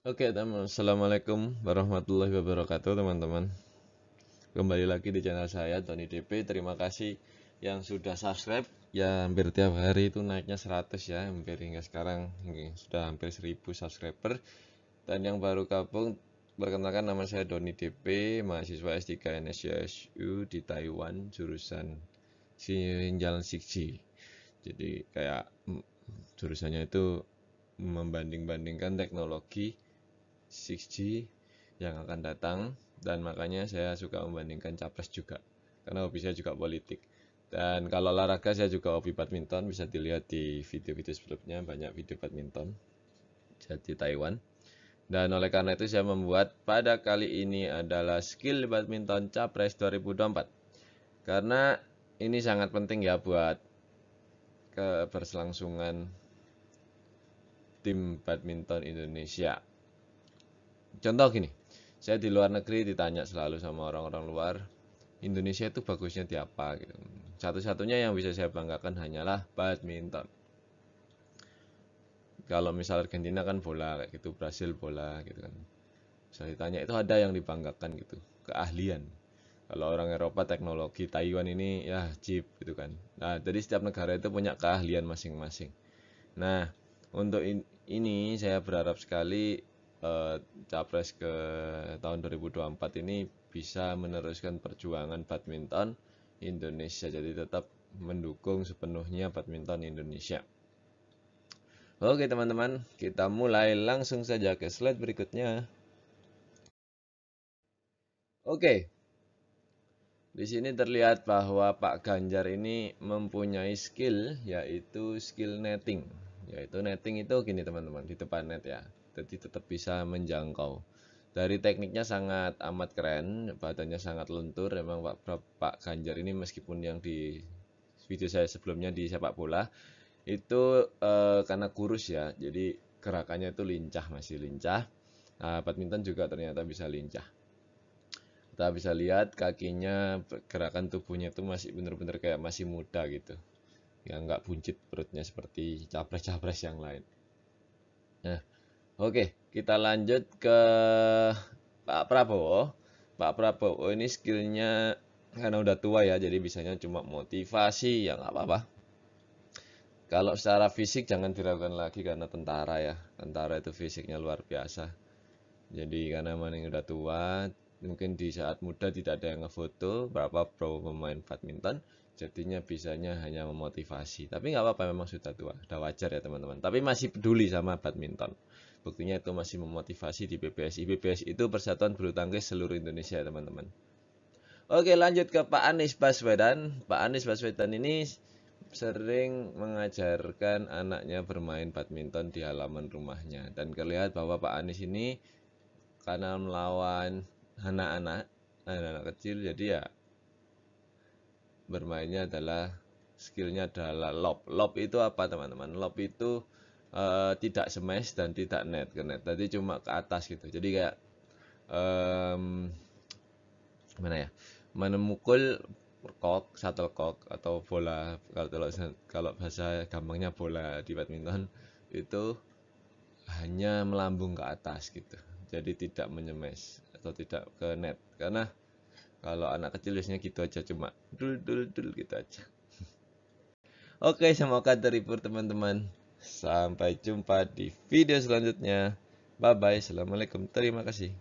Oke, teman. Assalamualaikum warahmatullahi wabarakatuh, teman-teman. Kembali lagi di channel saya, Tony DP. Terima kasih yang sudah subscribe. Ya, hampir tiap hari itu naiknya 100 ya, hampir hingga sekarang Ini sudah hampir 1000 subscriber. Dan yang baru gabung, perkenalkan nama saya Doni DP, mahasiswa S3 NSCSU di Taiwan, jurusan Jalan Sikji. Jadi kayak mm, jurusannya itu membanding-bandingkan teknologi 6G yang akan datang dan makanya saya suka membandingkan capres juga karena hobi saya juga politik dan kalau olahraga saya juga hobi badminton bisa dilihat di video-video sebelumnya banyak video badminton jadi Taiwan dan oleh karena itu saya membuat pada kali ini adalah skill badminton capres 2024 karena ini sangat penting ya buat keberselangsungan tim badminton Indonesia contoh gini saya di luar negeri ditanya selalu sama orang-orang luar Indonesia itu bagusnya di apa gitu satu-satunya yang bisa saya banggakan hanyalah badminton kalau misal Argentina kan bola kayak gitu Brasil bola gitu kan saya ditanya itu ada yang dibanggakan gitu keahlian kalau orang Eropa teknologi Taiwan ini ya chip gitu kan nah jadi setiap negara itu punya keahlian masing-masing nah untuk in ini saya berharap sekali uh, capres ke tahun 2024 ini bisa meneruskan perjuangan badminton Indonesia jadi tetap mendukung sepenuhnya badminton Indonesia Oke teman-teman kita mulai langsung saja ke slide berikutnya Oke di sini terlihat bahwa Pak Ganjar ini mempunyai skill yaitu skill netting yaitu netting itu gini teman-teman di depan net ya jadi tetap bisa menjangkau dari tekniknya sangat amat keren badannya sangat lentur memang Pak Pak Ganjar ini meskipun yang di video saya sebelumnya di sepak bola itu eh, karena kurus ya jadi gerakannya itu lincah masih lincah nah, badminton juga ternyata bisa lincah kita bisa lihat kakinya gerakan tubuhnya itu masih benar-benar kayak masih muda gitu yang nggak buncit perutnya seperti capres-capres yang lain Oke, kita lanjut ke Pak Prabowo. Pak Prabowo ini skillnya karena udah tua ya, jadi bisanya cuma motivasi ya nggak apa-apa. Kalau secara fisik jangan diragukan lagi karena tentara ya, tentara itu fisiknya luar biasa. Jadi karena Maning udah tua, mungkin di saat muda tidak ada yang ngefoto berapa pro pemain badminton, jadinya bisanya hanya memotivasi. Tapi nggak apa-apa memang sudah tua, sudah wajar ya teman-teman. Tapi masih peduli sama badminton buktinya itu masih memotivasi di PPSI PPSI itu Persatuan Bulu Tangkis seluruh Indonesia teman-teman Oke lanjut ke Pak Anies Baswedan Pak Anies Baswedan ini sering mengajarkan anaknya bermain badminton di halaman rumahnya dan kelihatan bahwa Pak Anies ini karena melawan anak-anak anak-anak kecil jadi ya bermainnya adalah skillnya adalah lob lob itu apa teman-teman lob itu uh, tidak smash dan tidak net ke net tadi cuma ke atas gitu jadi kayak um, gimana ya menemukul kok shuttle kok atau bola kalau kalau bahasa gampangnya bola di badminton itu hanya melambung ke atas gitu jadi tidak menyemes atau tidak ke net karena kalau anak kecil biasanya gitu aja cuma dul dul dul gitu aja oke semoga terhibur teman-teman Sampai jumpa di video selanjutnya. Bye bye. Assalamualaikum. Terima kasih.